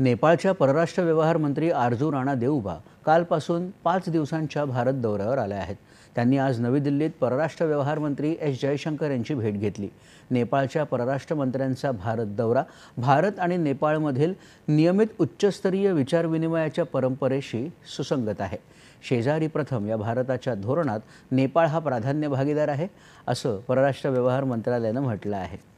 नेपाळच्या परराष्ट्र व्यवहार मंत्री आरजू राणा देऊबा कालपासून पाच दिवसांच्या भारत दौऱ्यावर आल्या आहेत त्यांनी आज नवी दिल्लीत परराष्ट्र व्यवहार मंत्री एस जयशंकर यांची भेट घेतली नेपाळच्या परराष्ट्र मंत्र्यांचा भारत दौरा भारत आणि नेपाळमधील नियमित उच्चस्तरीय विचारविनिमयाच्या परंपरेशी सुसंगत आहे शेजारी प्रथम या भारताच्या धोरणात नेपाळ हा प्राधान्य भागीदार आहे असं परराष्ट्र व्यवहार मंत्रालयानं म्हटलं आहे